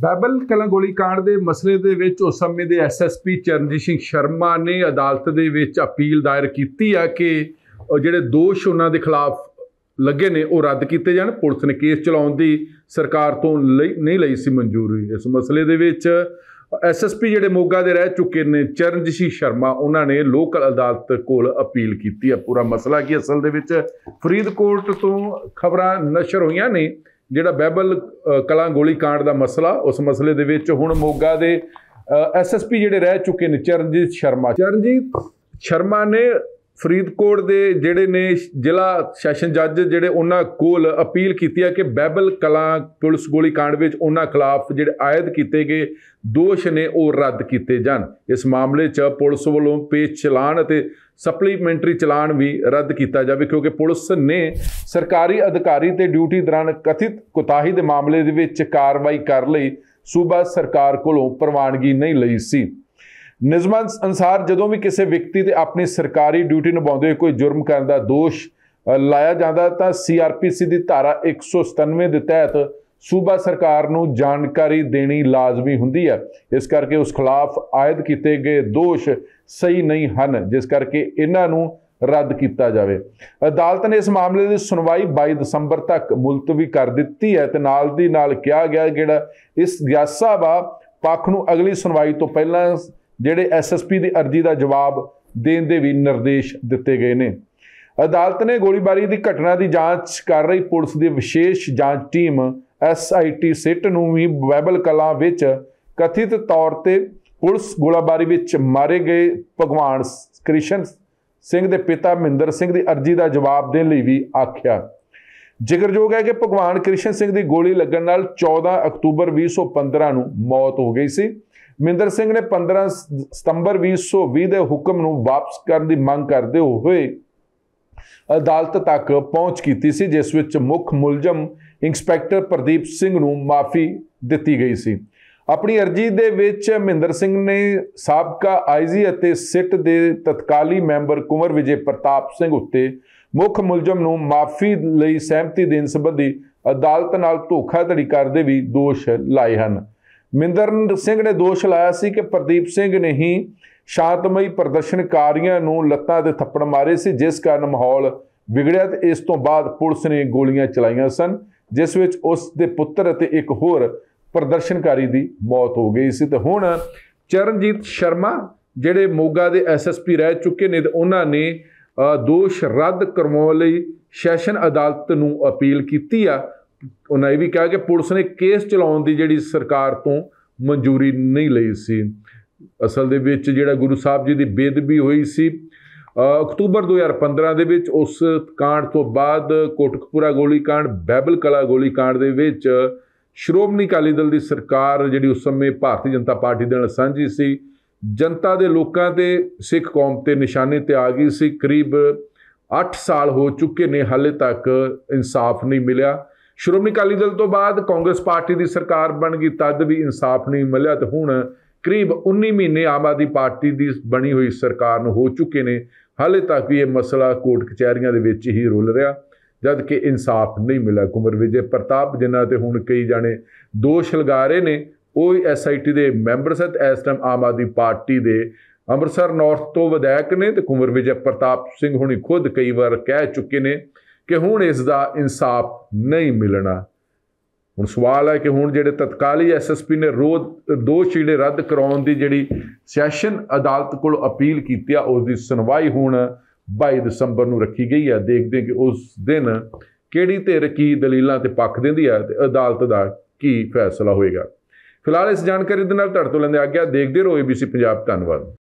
ਬੈਬਲ ਗੋਲੀ ਕਾਂਡ ਦੇ ਮਸਲੇ ਦੇ ਵਿੱਚ ਉਸ ਸਮੇਂ ਦੇ ਐਸਐਸਪੀ ਚਰਨਜੀਤ ਸਿੰਘ ਸ਼ਰਮਾ ਨੇ ਅਦਾਲਤ ਦੇ ਵਿੱਚ ਅਪੀਲ ਦਾਇਰ ਕੀਤੀ ਆ ਕਿ ਜਿਹੜੇ ਦੋਸ਼ ਉਹਨਾਂ ਦੇ ਖਿਲਾਫ ਲੱਗੇ ਨੇ ਉਹ ਰੱਦ ਕੀਤੇ ਜਾਣ ਪੁਲਿਸ ਨੇ ਕੇਸ ਚਲਾਉਣ ਦੀ ਸਰਕਾਰ ਤੋਂ ਨਹੀਂ ਲਈ ਸੀ ਮਨਜ਼ੂਰੀ ਇਸ ਮਸਲੇ ਦੇ ਵਿੱਚ ਐਸਐਸਪੀ ਜਿਹੜੇ ਮੋਗਾ ਦੇ ਰਹਿ ਚੁੱਕੇ ਨੇ ਚਰਨਜੀਤ ਸਿੰਘ ਸ਼ਰਮਾ ਉਹਨਾਂ ਨੇ ਲੋਕਲ ਅਦਾਲਤ ਕੋਲ ਅਪੀਲ ਕੀਤੀ ਆ ਪੂਰਾ ਮਸਲਾ ਕੀ ਅਸਲ ਦੇ ਵਿੱਚ ਫਰੀਦਕੋਟ ਤੋਂ ਖਬਰਾਂ ਨਸ਼ਰ ਹੋਈਆਂ ਨੇ ਜਿਹੜਾ ਬੈਬਲ ਕਲਾ ਗੋਲੀ ਕਾਂਡ ਦਾ ਮਸਲਾ ਉਸ ਮਸਲੇ ਦੇ ਵਿੱਚ ਹੁਣ ਮੋਗਾ ਦੇ ਐਸਐਸਪੀ ਜਿਹੜੇ ਰਹਿ ਚੁੱਕੇ ਨੇ ਚਰਨਜੀਤ ਸ਼ਰਮਾ ਚਰਨਜੀਤ ਸ਼ਰਮਾ ਨੇ ਫਰੀਦਕੋਟ ਦੇ ਜਿਹੜੇ ਨੇ ਜ਼ਿਲ੍ਹਾ ਸੈਸ਼ਨ ਜੱਜ ਜਿਹੜੇ ਉਹਨਾਂ ਕੋਲ ਅਪੀਲ ਕੀਤੀ ਹੈ ਕਿ ਬੈਬਲ ਕਲਾਂ ਪੁਲਿਸ ਗੋਲੀ ਕਾਂਡ ਵਿੱਚ ਉਹਨਾਂ ਖਿਲਾਫ ਜਿਹੜੇ ਆਇਦ ਕੀਤੇ ਗਏ ਦੋਸ਼ ਨੇ ਉਹ ਰੱਦ ਕੀਤੇ ਜਾਣ ਇਸ ਮਾਮਲੇ 'ਚ ਪੁਲਿਸ ਵੱਲੋਂ ਪੇਸ਼ ਚਲਾਨ ਅਤੇ ਸਪਲੀਮੈਂਟਰੀ ਚਲਾਨ ਵੀ ਰੱਦ ਕੀਤਾ ਜਾਵੇ ਕਿਉਂਕਿ ਪੁਲਿਸ ਨੇ ਸਰਕਾਰੀ ਅਧਿਕਾਰੀ ਤੇ ਡਿਊਟੀ ਦੌਰਾਨ ਕਥਿਤ ਕੁਤਾਹੀ ਦੇ ਮਾਮਲੇ ਦੇ ਵਿੱਚ ਕਾਰਵਾਈ ਕਰ ਲਈ ਸੂਬਾ ਸਰਕਾਰ ਕੋਲੋਂ ਪ੍ਰਵਾਨਗੀ ਨਹੀਂ ਲਈ ਸੀ ਨਿਯਮਾਂ ਅਨਸਾਰ ਜਦੋਂ ਵੀ ਕਿਸੇ ਵਿਅਕਤੀ ਤੇ ਆਪਣੀ ਸਰਕਾਰੀ ਡਿਊਟੀ ਨਿਭਾਉਂਦੇ ਕੋਈ ਜੁਰਮ ਕਰਨ ਦਾ ਦੋਸ਼ ਲਾਇਆ ਜਾਂਦਾ ਤਾਂ ਸੀਆਰਪੀਸੀ ਦੀ ਧਾਰਾ 197 ਦੇ ਤਹਿਤ ਸੂਬਾ ਸਰਕਾਰ ਨੂੰ ਜਾਣਕਾਰੀ ਦੇਣੀ ਲਾਜ਼ਮੀ ਹੁੰਦੀ ਹੈ ਇਸ ਕਰਕੇ ਉਸ ਖਿਲਾਫ ਆਇਦ ਕੀਤੇ ਗਏ ਦੋਸ਼ ਸਹੀ ਨਹੀਂ ਹਨ ਜਿਸ ਕਰਕੇ ਇਹਨਾਂ ਨੂੰ ਰੱਦ ਕੀਤਾ ਜਾਵੇ ਅਦਾਲਤ ਨੇ ਇਸ ਮਾਮਲੇ ਦੀ ਸੁਣਵਾਈ 22 ਦਸੰਬਰ ਤੱਕ ਮੁਲਤਵੀ ਕਰ ਦਿੱਤੀ ਹੈ ਤੇ ਨਾਲ ਦੀ ਨਾਲ ਕਿਹਾ ਗਿਆ ਜਿਹੜਾ ਇਸ ਗਿਆਸਾ ਬਾ ਪੱਖ ਨੂੰ ਅਗਲੀ ਸੁਣਵਾਈ ਤੋਂ ਪਹਿਲਾਂ ਜਿਹੜੇ ਐਸਐਸਪੀ ਦੀ ਅਰਜ਼ੀ ਦਾ ਜਵਾਬ ਦੇਣ ਦੇ ਵੀ ਨਿਰਦੇਸ਼ ਦਿੱਤੇ ਗਏ ਨੇ ਅਦਾਲਤ ਨੇ ਗੋਲੀਬਾਰੀ ਦੀ ਘਟਨਾ ਦੀ ਜਾਂਚ ਕਰ ਰਹੀ ਪੁਲਿਸ ਦੀ ਵਿਸ਼ੇਸ਼ ਜਾਂਚ ਟੀਮ ਐਸਆਈਟੀ ਸਿੱਟ ਨੂੰ ਵੀ ਬਾਈਬਲ ਕਲਾ ਵਿੱਚ ਕਥਿਤ ਤੌਰ ਤੇ ਪੁਲਿਸ ਗੋਲਾਬਾਰੀ ਵਿੱਚ ਮਾਰੇ ਗਏ ਭਗਵਾਨ ਕ੍ਰਿਸ਼ਨ ਸਿੰਘ ਦੇ ਪਿਤਾ ਮਹਿੰਦਰ ਸਿੰਘ ਦੀ ਅਰਜ਼ੀ ਦਾ ਜਵਾਬ ਦੇਣ ਲਈ ਵੀ ਆਖਿਆ ਜ਼ਿਕਰਯੋਗ ਹੈ ਕਿ ਭਗਵਾਨ ਕ੍ਰਿਸ਼ਨ ਸਿੰਘ ਦੀ ਗੋਲੀ ਲੱਗਣ ਨਾਲ 14 ਅਕਤੂਬਰ 2015 ਨੂੰ ਮੌਤ ਹੋ ਗਈ ਸੀ ਮਿੰਦਰ ਸਿੰਘ ਨੇ 15 ਸਤੰਬਰ 2020 ਦੇ ਹੁਕਮ ਨੂੰ ਵਾਪਸ ਕਰਨ ਦੀ ਮੰਗ ਕਰਦੇ ਹੋਏ ਅਦਾਲਤ ਤੱਕ ਪਹੁੰਚ ਕੀਤੀ ਸੀ ਜਿਸ ਵਿੱਚ ਮੁੱਖ ਮੁਲਜ਼ਮ ਇੰਸਪੈਕਟਰ ਪ੍ਰਦੀਪ ਸਿੰਘ ਨੂੰ ਮਾਫੀ ਦਿੱਤੀ ਗਈ ਸੀ ਆਪਣੀ ਅਰਜ਼ੀ ਦੇ ਵਿੱਚ ਮਹਿੰਦਰ ਸਿੰਘ ਨੇ ਸਾਬਕਾ ਆਈਜੀ ਅਤੇ ਸਿੱਟ ਦੇ ਤਤਕਾਲੀ ਮੈਂਬਰ ਕੁਮਰ ਵਿਜੇ ਪ੍ਰਤਾਪ ਸਿੰਘ ਉੱਤੇ ਮੁੱਖ ਮੁਲਜ਼ਮ ਨੂੰ ਮਾਫੀ ਲਈ ਸਹਿਮਤੀ ਦੇਣ ਸੰਬੰਧੀ ਅਦਾਲਤ ਨਾਲ ਧੋਖਾਧੜੀ ਕਰਦੇ ਵੀ ਦੋਸ਼ ਲਾਏ ਹਨ ਮਿੰਦਰ ਸਿੰਘ ਨੇ ਦੋਸ਼ ਲਾਇਆ ਸੀ ਕਿ ਪ੍ਰਦੀਪ ਸਿੰਘ ਨੇ ਹੀ ਸ਼ਾਂਤਮਈ ਪ੍ਰਦਰਸ਼ਨਕਾਰੀਆਂ ਨੂੰ ਲੱਤਾਂ ਦੇ ਥੱਪੜ ਮਾਰੇ ਸੀ ਜਿਸ ਕਾਰਨ ਮਾਹੌਲ ਵਿਗੜਿਆ ਤੇ ਇਸ ਤੋਂ ਬਾਅਦ ਪੁਲਿਸ ਨੇ ਗੋਲੀਆਂ ਚਲਾਈਆਂ ਸਨ ਜਿਸ ਵਿੱਚ ਉਸ ਦੇ ਪੁੱਤਰ ਅਤੇ ਇੱਕ ਹੋਰ ਪ੍ਰਦਰਸ਼ਨਕਾਰੀ ਦੀ ਮੌਤ ਹੋ ਗਈ ਸੀ ਤੇ ਹੁਣ ਚਰਨਜੀਤ ਸ਼ਰਮਾ ਜਿਹੜੇ ਮੋਗਾ ਦੇ ਐਸਐਸਪੀ ਰਹਿ ਚੁੱਕੇ ਨੇ ਤੇ ਉਹਨਾਂ ਨੇ ਦੋਸ਼ ਰੱਦ ਕਰਵਾਉਣ ਲਈ ਸੈਸ਼ਨ ਅਦਾਲਤ ਨੂੰ ਅਪੀਲ ਕੀਤੀ ਆ ਉਹਨਾਂ ਇਹ ਵੀ ਕਿਹਾ ਕਿ ਪੁਲਿਸ ਨੇ ਕੇਸ ਚਲਾਉਣ ਦੀ ਜਿਹੜੀ ਸਰਕਾਰ ਤੋਂ ਮਨਜ਼ੂਰੀ ਨਹੀਂ ਲਈ ਸੀ ਅਸਲ ਦੇ ਵਿੱਚ ਜਿਹੜਾ ਗੁਰੂ ਸਾਹਿਬ ਜੀ ਦੀ ਬੇਦਬੀ ਹੋਈ ਸੀ ਅਕਤੂਬਰ 2015 ਦੇ ਵਿੱਚ ਉਸ ਕਾਂਡ ਤੋਂ ਬਾਅਦ ਕੋਟਕਪੂਰਾ ਗੋਲੀ ਕਾਂਡ ਬੈਬਲ ਕਲਾ ਗੋਲੀ ਕਾਂਡ ਦੇ ਵਿੱਚ ਸ਼੍ਰੋਮਣੀ ਕਾਲੀ ਦਲ ਦੀ ਸਰਕਾਰ ਜਿਹੜੀ ਉਸ ਸਮੇਂ ਭਾਰਤੀ ਜਨਤਾ ਪਾਰਟੀ ਦੇ ਨਾਲ ਸਾਂਝੀ ਸੀ ਜਨਤਾ ਦੇ ਲੋਕਾਂ ਤੇ ਸਿੱਖ ਕੌਮ ਤੇ ਨਿਸ਼ਾਨੇ ਤੇ ਆ ਗਈ ਸੀ ਕਰੀਬ 8 ਸਾਲ ਹੋ ਚੁੱਕੇ ਨੇ ਹਾਲੇ ਤੱਕ ਇਨਸਾਫ ਨਹੀਂ ਮਿਲਿਆ ਸ਼੍ਰੋਮਣੀ ਅਕਾਲੀ ਦਲ ਤੋਂ ਬਾਅਦ ਕਾਂਗਰਸ ਪਾਰਟੀ ਦੀ ਸਰਕਾਰ ਬਣ ਗਈ ਤਦ ਵੀ ਇਨਸਾਫ ਨਹੀਂ ਮਿਲਿਆ ਤੇ ਹੁਣ ਕਰੀਬ 19 ਮਹੀਨੇ ਆਮ ਆਦਮੀ ਪਾਰਟੀ ਦੀ ਬਣੀ ਹੋਈ ਸਰਕਾਰ ਨੂੰ ਹੋ ਚੁੱਕੇ ਨੇ ਹਾਲੇ ਤੱਕ ਵੀ ਇਹ ਮਸਲਾ ਕੋਰਟ ਕਚਹਿਰੀਆਂ ਦੇ ਵਿੱਚ ਹੀ ਰੁਲ ਰਿਹਾ ਜਦ ਕਿ ਇਨਸਾਫ ਨਹੀਂ ਮਿਲਿਆ ਕੁਮਰ ਵਿਜੇ ਪ੍ਰਤਾਪ ਜਿਨ੍ਹਾਂ ਤੇ ਹੁਣ ਕਈ ਜਾਣੇ ਦੋਸ਼ ਲਗਾ ਰਹੇ ਨੇ ਉਹ ਐਸਆਈਟੀ ਦੇ ਮੈਂਬਰ ਸਤ ਇਸ ਟਾਈਮ ਆਮ ਆਦਮੀ ਪਾਰਟੀ ਦੇ ਅੰਮ੍ਰਿਤਸਰ ਨਾਰਥ ਤੋਂ ਵਿਧਾਇਕ ਨੇ ਤੇ ਕੁਮਰ ਵਿਜੇ ਪ੍ਰਤਾਪ ਸਿੰਘ ਹੁਣੀ ਖੁਦ ਕਈ ਵਾਰ ਕਹਿ ਚੁੱਕੇ ਨੇ ਕਿ ਹੁਣ ਇਸ ਦਾ ਇਨਸਾਫ ਨਹੀਂ ਮਿਲਣਾ ਹੁਣ ਸਵਾਲ ਹੈ ਕਿ ਹੁਣ ਜਿਹੜੇ ਤਤਕਾਲੀ ਐਸਐਸਪੀ ਨੇ ਰੋਦ ਦੋ ਛੀੜੇ ਰੱਦ ਕਰਾਉਣ ਦੀ ਜਿਹੜੀ ਸੈਸ਼ਨ ਅਦਾਲਤ ਕੋਲ ਅਪੀਲ ਕੀਤੀ ਆ ਉਸ ਦੀ ਸੁਣਵਾਈ ਹੁਣ 22 ਦਸੰਬਰ ਨੂੰ ਰੱਖੀ ਗਈ ਹੈ ਦੇਖਦੇ ਕਿ ਉਸ ਦਿਨ ਕਿਹੜੀ ਧਿਰ ਕੀ ਦਲੀਲਾਂ ਤੇ ਪੱਖ ਦਿੰਦੀ ਹੈ ਤੇ ਅਦਾਲਤ ਦਾ ਕੀ ਫੈਸਲਾ ਹੋਏਗਾ ਫਿਲਹਾਲ ਇਸ ਜਾਣਕਾਰੀ ਦੇ ਨਾਲ ਤੁਹਾਡੇ ਤੋਂ ਲੈਂਦੇ ਆ ਗਿਆ ਦੇਖਦੇ ਰਹੋ ABC ਪੰਜਾਬ ਧੰਨਵਾਦ